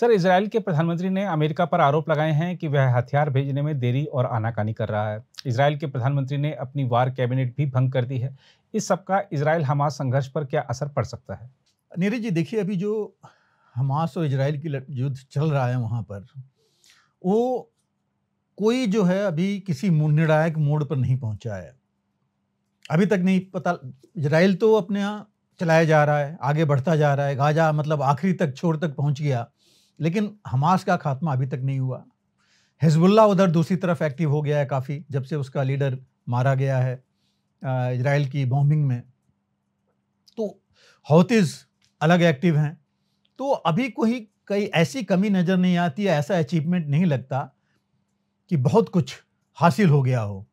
sir Israel के प्रधानमंत्री ने अमेरिका पर आरोप लगाए हैं कि वह हथियार भेजने में देरी और आनाकानी कर रहा है इसराइल के प्रधानमंत्री ने अपनी वार कैबिनेट भी भंग कर दी है इस सबका इसराइल हमास संघर्ष पर क्या असर पड़ सकता है नीरज जी देखिए अभी जो हमास और इसराइल की युद्ध चल रहा है वहाँ पर वो कोई जो है अभी किसी निर्णायक मोड़ पर नहीं पहुँचा है अभी तक नहीं पता इसराइल तो अपने चलाया जा रहा है आगे बढ़ता जा रहा है गाजा मतलब आखिरी तक छोर तक पहुँच गया लेकिन हमास का खात्मा अभी तक नहीं हुआ हिजबुल्ला उधर दूसरी तरफ एक्टिव हो गया है काफ़ी जब से उसका लीडर मारा गया है इसराइल की बॉम्बिंग में तो हौतीज़ अलग एक्टिव हैं तो अभी कोई कई ऐसी कमी नज़र नहीं आती है ऐसा अचीवमेंट नहीं लगता कि बहुत कुछ हासिल हो गया हो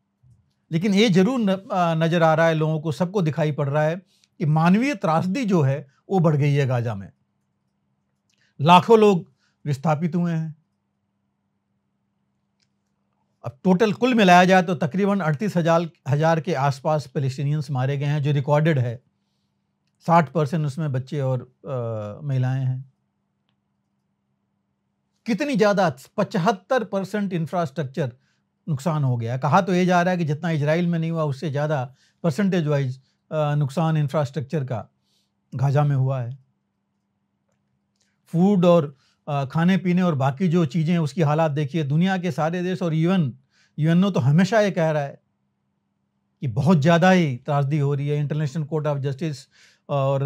लेकिन ये ज़रूर नज़र आ रहा है लोगों को सबको दिखाई पड़ रहा है कि मानवीय त्रासदी जो है वो बढ़ गई है गाजा में लाखों लोग विस्थापित हुए हैं अब टोटल कुल मिलाया जाए तो तकरीबन अड़तीस हजार हजार के आसपास पेलेस्टीनियंस मारे गए हैं जो रिकॉर्डेड है साठ परसेंट उसमें बच्चे और महिलाएं हैं कितनी ज़्यादा पचहत्तर परसेंट इंफ्रास्ट्रक्चर नुकसान हो गया कहा तो ये जा रहा है कि जितना इजराइल में नहीं हुआ उससे ज़्यादा परसेंटेज वाइज नुकसान इंफ्रास्ट्रक्चर का गाजा में हुआ है फूड और खाने पीने और बाकी जो चीज़ें उसकी हालात देखिए दुनिया के सारे देश और यूएन यूएनओ तो हमेशा ये कह रहा है कि बहुत ज़्यादा ही त्रासदी हो रही है इंटरनेशनल कोर्ट ऑफ जस्टिस और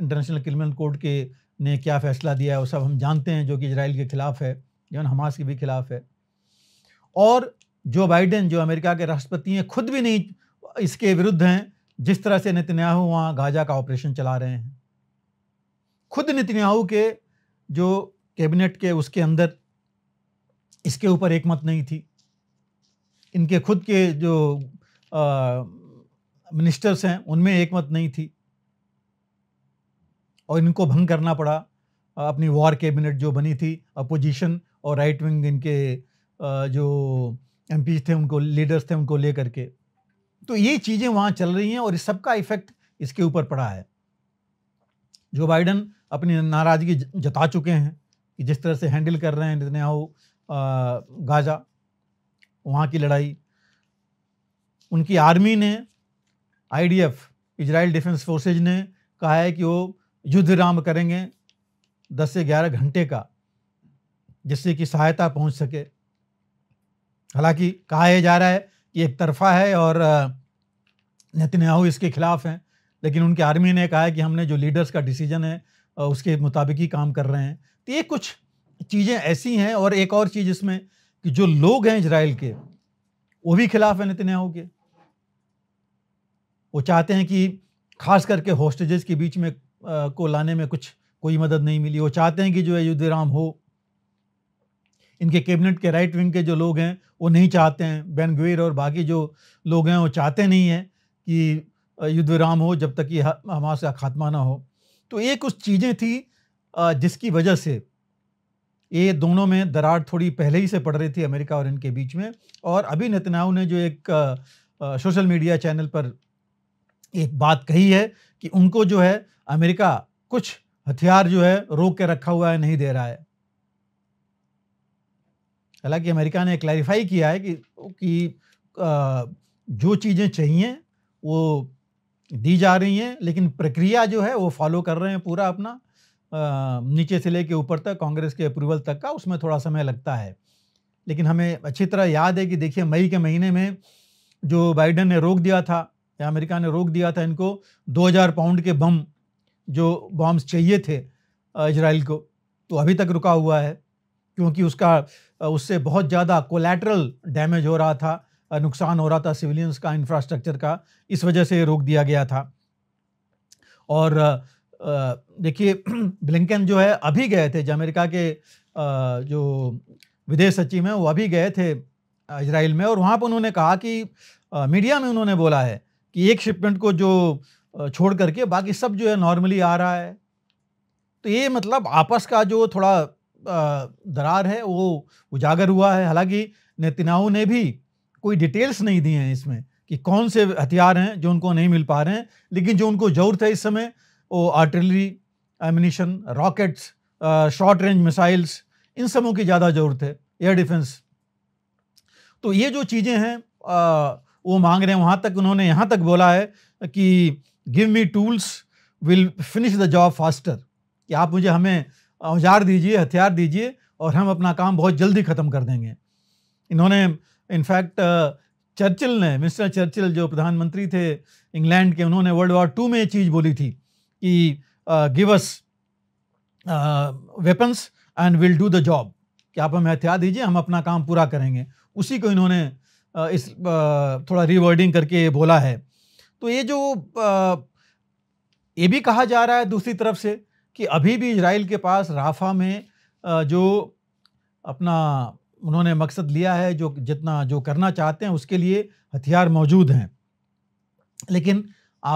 इंटरनेशनल क्रिमिनल कोर्ट के ने क्या फ़ैसला दिया है वो सब हम जानते हैं जो कि इसराइल के ख़िलाफ़ है इवन हमास के भी ख़िलाफ़ है और जो बाइडेन जो अमेरिका के राष्ट्रपति हैं खुद भी नहीं इसके विरुद्ध हैं जिस तरह से नितन्याहू वहाँ गाजा का ऑपरेशन चला रहे हैं खुद नितन्याहू के जो कैबिनेट के उसके अंदर इसके ऊपर एक मत नहीं थी इनके खुद के जो मिनिस्टर्स हैं उनमें एक मत नहीं थी और इनको भंग करना पड़ा अपनी वॉर कैबिनेट जो बनी थी अपोजिशन और राइट विंग इनके जो एम थे उनको लीडर्स थे उनको लेकर के तो ये चीज़ें वहाँ चल रही हैं और इस सबका इफेक्ट इसके ऊपर पड़ा है जो बाइडन अपनी नाराज़गी जता चुके हैं कि जिस तरह से हैंडल कर रहे हैं नितन्याहू गाजा वहाँ की लड़ाई उनकी आर्मी ने आईडीएफ इजराइल डिफेंस फोर्सेज ने कहा है कि वो युद्ध विराम करेंगे दस से ग्यारह घंटे का जिससे कि सहायता पहुंच सके हालांकि कहा यह जा रहा है कि एक तरफा है और नितन्याहू इसके खिलाफ हैं लेकिन उनकी आर्मी ने कहा है कि हमने जो लीडर्स का डिसीजन है उसके मुताबिक ही काम कर रहे हैं तो ये कुछ चीज़ें ऐसी हैं और एक और चीज़ इसमें कि जो लोग हैं इसराइल के वो भी खिलाफ है हो के वो चाहते हैं कि खास करके हॉस्टेजेस के बीच में आ, को लाने में कुछ कोई मदद नहीं मिली वो चाहते हैं कि जो है युद्धराम हो इनके कैबिनेट के राइट विंग के जो लोग हैं वो नहीं चाहते हैं गवेर और बाकी जो लोग हैं वो चाहते नहीं हैं कि युद्ध विराम हो जब तक कि हमास का खात्मा ना हो तो ये कुछ चीज़ें थी जिसकी वजह से ये दोनों में दरार थोड़ी पहले ही से पड़ रही थी अमेरिका और इनके बीच में और अभी नितनाव ने जो एक सोशल मीडिया चैनल पर एक बात कही है कि उनको जो है अमेरिका कुछ हथियार जो है रोक के रखा हुआ है नहीं दे रहा है हालांकि अमेरिका ने क्लैरिफाई किया है कि कि आ, जो चीज़ें चाहिए वो दी जा रही हैं लेकिन प्रक्रिया जो है वो फॉलो कर रहे हैं पूरा अपना नीचे से लेके ऊपर तक कांग्रेस के अप्रूवल तक का उसमें थोड़ा समय लगता है लेकिन हमें अच्छी तरह याद है कि देखिए मई के महीने में जो बाइडन ने रोक दिया था या अमेरिका ने रोक दिया था इनको 2000 पाउंड के बम जो बॉम्ब्स चाहिए थे इसराइल को तो अभी तक रुका हुआ है क्योंकि उसका उससे बहुत ज़्यादा कोलेटरल डैमेज हो रहा था नुकसान हो रहा था सिविलियंस का इंफ्रास्ट्रक्चर का इस वजह से रोक दिया गया था और देखिए ब्लिंकन जो है अभी गए थे जो अमेरिका के जो विदेश सचिव हैं वो अभी गए थे इसराइल में और वहाँ पर उन्होंने कहा कि मीडिया में उन्होंने बोला है कि एक शिपमेंट को जो छोड़ करके बाकी सब जो है नॉर्मली आ रहा है तो ये मतलब आपस का जो थोड़ा दरार है वो उजागर हुआ है हालांकि नेतन्याहू ने भी कोई डिटेल्स नहीं दिए हैं इसमें कि कौन से हथियार हैं जो उनको नहीं मिल पा रहे हैं लेकिन जो उनको जरूरत है इस समय वो artillery ammunition rockets short range missiles इन सबों की ज़्यादा ज़रूरत है एयर डिफेंस तो ये जो चीज़ें हैं uh, वो मांग रहे हैं वहाँ तक उन्होंने यहाँ तक बोला है कि give me tools will finish the job faster कि आप मुझे हमें औजार दीजिए हथियार दीजिए और हम अपना काम बहुत जल्दी ख़त्म कर देंगे इन्होंने इनफैक्ट चर्चिल uh, ने मिस्टर चर्चिल जो प्रधानमंत्री थे इंग्लैंड के उन्होंने वर्ल्ड वॉर टू में चीज़ बोली थी कि give us weapons and will do the job कि आप हमें हथियार दीजिए हम अपना काम पूरा करेंगे उसी को इन्होंने uh, इस uh, थोड़ा रिवर्डिंग करके बोला है तो ये जो uh, ये भी कहा जा रहा है दूसरी तरफ से कि अभी भी इसराइल के पास राफा में uh, जो अपना उन्होंने मकसद लिया है जो जितना जो करना चाहते हैं उसके लिए हथियार मौजूद हैं लेकिन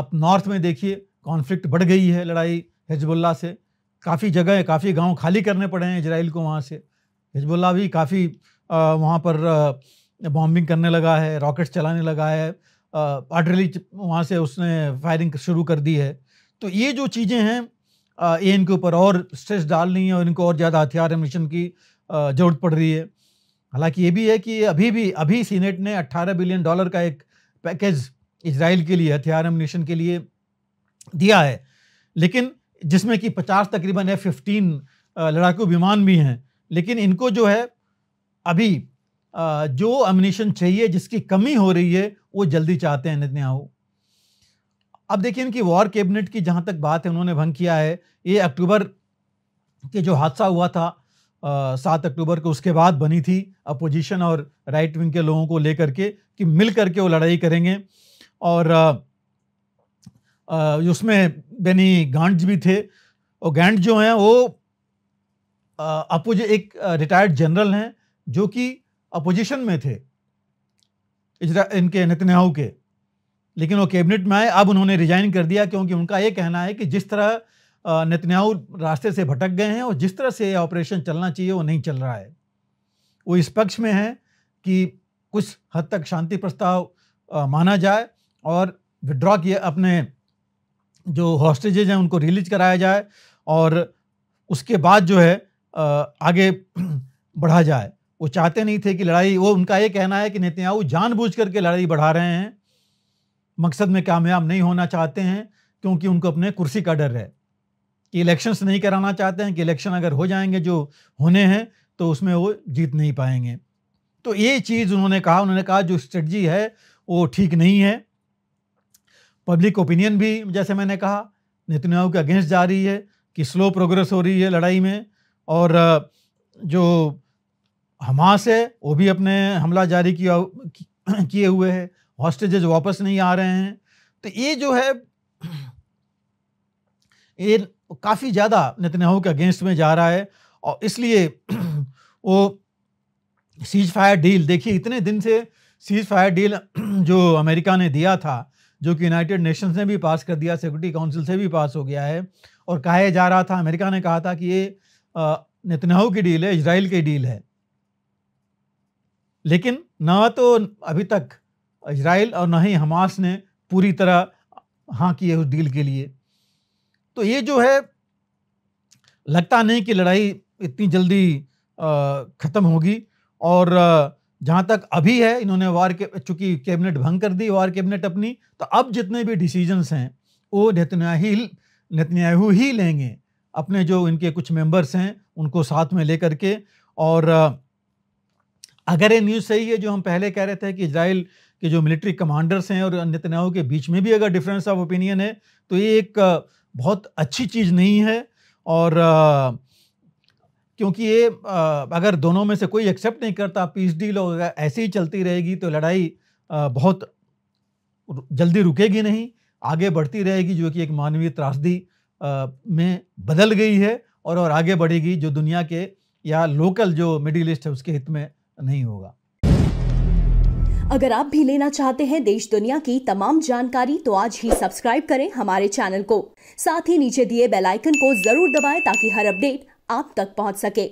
आप नॉर्थ में देखिए कॉन्फ्लिक्ट बढ़ गई है लड़ाई हिजबुल्ला से काफ़ी जगह काफ़ी गांव खाली करने पड़े हैं इसराइल को वहाँ से हिजबुल्ला भी काफ़ी वहाँ पर बॉम्बिंग करने लगा है रॉकेट्स चलाने लगा है आर्टरली वहाँ से उसने फायरिंग शुरू कर दी है तो ये जो चीज़ें हैं ये इनके ऊपर और स्ट्रेस डालनी है और इनको और ज़्यादा हथियार एमिशन की ज़रूरत पड़ रही है हालांकि ये भी है कि अभी भी अभी सीनेट ने 18 बिलियन डॉलर का एक पैकेज इसराइल के लिए हथियार एमिनेशन के लिए दिया है लेकिन जिसमें कि पचास तकरीबन एफ फिफ्टीन लड़ाकू विमान भी हैं लेकिन इनको जो है अभी जो अमिनेशन चाहिए जिसकी कमी हो रही है वो जल्दी चाहते हैं नितन्याहू अब देखिए इनकी वॉर कैबिनेट की जहाँ तक बात है उन्होंने भंग किया है ये अक्टूबर के जो हादसा हुआ था सात अक्टूबर को उसके बाद बनी थी अपोजिशन और राइट विंग के लोगों को लेकर के कि मिल करके वो लड़ाई करेंगे और आ, उसमें बेनी गांड भी थे और गांड जो हैं वो अपोज एक रिटायर्ड जनरल हैं जो कि अपोजिशन में थे इनके नितन्याहू के लेकिन वो कैबिनेट में आए अब उन्होंने रिजाइन कर दिया क्योंकि उनका ये कहना है कि जिस तरह नितन्याहू रास्ते से भटक गए हैं और जिस तरह से ऑपरेशन चलना चाहिए वो नहीं चल रहा है वो इस पक्ष में है कि कुछ हद तक शांति प्रस्ताव माना जाए और विड्रॉ किया अपने जो हॉस्टेजेज हैं उनको रिलीज कराया जाए और उसके बाद जो है आगे बढ़ा जाए वो चाहते नहीं थे कि लड़ाई वो उनका ये कहना है कि नेतन्याहू जानबूझ करके लड़ाई बढ़ा रहे हैं मकसद में कामयाब नहीं होना चाहते हैं क्योंकि उनको अपने कुर्सी का डर है कि इलेक्शंस नहीं कराना चाहते हैं कि इलेक्शन अगर हो जाएंगे जो होने हैं तो उसमें वो जीत नहीं पाएंगे तो ये चीज़ उन्होंने कहा उन्होंने कहा जो स्ट्रेटजी है वो ठीक नहीं है पब्लिक ओपिनियन भी जैसे मैंने कहा नेतन्याहू के अगेंस्ट जा रही है कि स्लो प्रोग्रेस हो रही है लड़ाई में और जो हमास है वो भी अपने हमला जारी किया किए हुए है हॉस्टेजेज वापस नहीं आ रहे हैं तो ये जो है ये काफ़ी ज़्यादा नेतन्याहू के अगेंस्ट में जा रहा है और इसलिए वो सीज फायर डील देखिए इतने दिन से सीज फायर डील जो अमेरिका ने दिया था जो कि यूनाइटेड नेशंस ने भी पास कर दिया सिक्योरिटी काउंसिल से भी पास हो गया है और कहा जा रहा था अमेरिका ने कहा था कि ये नेतन्याहू की डील है इसराइल की डील है लेकिन ना तो अभी तक इसराइल और ना ही हमास ने पूरी तरह हाँ की उस डील के लिए तो ये जो है लगता नहीं कि लड़ाई इतनी जल्दी ख़त्म होगी और जहां तक अभी है इन्होंने वार के चूंकि कैबिनेट भंग कर दी वार कैबिनेट अपनी तो अब जितने भी डिसीजंस हैं वो नेतन्याही नेतन्याहू ही लेंगे अपने जो इनके कुछ मेंबर्स हैं उनको साथ में लेकर के और अगर ये न्यूज़ सही है जो हम पहले कह रहे थे कि इसराइल के जो मिलिट्री कमांडर्स हैं और नेतन्याहू के बीच में भी अगर डिफरेंस ऑफ ओपिनियन है तो ये एक बहुत अच्छी चीज़ नहीं है और क्योंकि ये अगर दोनों में से कोई एक्सेप्ट नहीं करता पीस डील ऐसे ही चलती रहेगी तो लड़ाई बहुत जल्दी रुकेगी नहीं आगे बढ़ती रहेगी जो कि एक मानवीय त्रासदी में बदल गई है और और आगे बढ़ेगी जो दुनिया के या लोकल जो मिडिल ईस्ट है उसके हित में नहीं होगा अगर आप भी लेना चाहते हैं देश दुनिया की तमाम जानकारी तो आज ही सब्सक्राइब करें हमारे चैनल को साथ ही नीचे दिए बेल आइकन को जरूर दबाएं ताकि हर अपडेट आप तक पहुंच सके